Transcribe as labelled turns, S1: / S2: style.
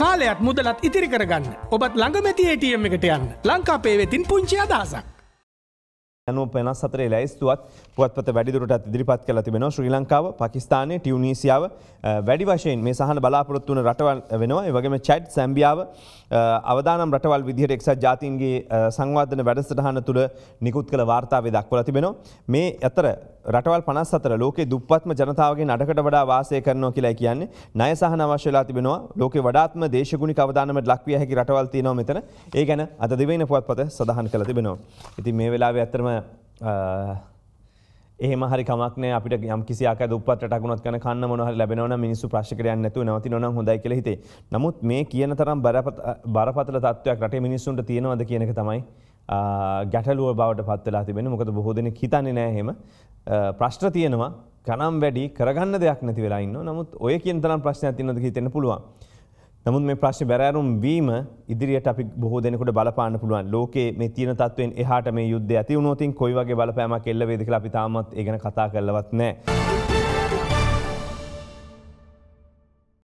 S1: කාලයත් මුදලත් ඉතිරි කරගන්න ඔබත් ළඟමැති ATM එකට යන්න ලංකාපේ වෙතින් පුංචි අදහසක්.
S2: අනුව පෙනස් සතරේ ලැයිස්තුවත් පුවත්පත වැඩිදුරටත් ඉදිරිපත් කළ තිබෙන ශ්‍රී ලංකාව පකිස්ානය ටියුනිසියාව වැඩි වශයෙන් මේ සහන බලාපොරොත්තු වන රටවල් වෙනවා වගේම චැට් සැම්බියාව අවදානම් රටවල් විදිහට එක්සත් ජාතින්ගේ සංවාධන වැඩසටහන තුළ නිකුත් කළ වාර්තාවේ දක්වල තිබෙනවා මේ ඇතර රටවල් පනස් අතර ලෝක දුපත්ම ජනතාවගේ නටකට වඩා වාසය කරනවා කියලා කියන්නේ නය සහන අවශ්‍යලා තිබෙනවා ලෝක වඩාත්ම දේශගුණි කවදානමට ලක්විය හැකි රටවල් තියෙනවා මෙතන ඒ ගැන අද දිවයින පුවත්පත සඳහන් කළ තිබෙනවා. ඉතින් මේ වෙලාවේ ඇත්තම ඒම හරි මක්න අපිට යම් කිසික දුපත් ටකුණත් කන කන්න මොහර ලැබෙනවන මිනිස්සු ප්‍රශ්කරයන් නැතු නති නොන හොඳයි කළෙහිතේ නමුත් මේ කියන තරම් බරපතල තත්වයක් රට මිනිස්සුන්ට තියෙනවද කියනක තමයි ගැටලුව බවට පත්වෙලා තිබෙන මොකද බොහෝදන හිතන්නේ නෑහෙම ප්‍රශ්්‍ර තියෙනවා ගනම් වැඩි කරගන්න දෙයක් නැති වෙලාන්න නමුත් ඔය කියෙන් තරම් ප්‍රශ්නයක් තිනද හිතෙන පුළුවන්. නමුත් මේ ප්‍රශ්න බැරෑරුම් වීම ඉදිරියට අපි බොහෝ දෙනකට බලපාන්න පුළුවන් ලෝකේ මේ තියන තත්වෙන් එහට මේ යුද්ධ ඇති වනෝතින් කොයිවගේ බලපෑමක් එල්ලවේදක අපි තාමත් ඒගන කතා කරලවත් නෑ.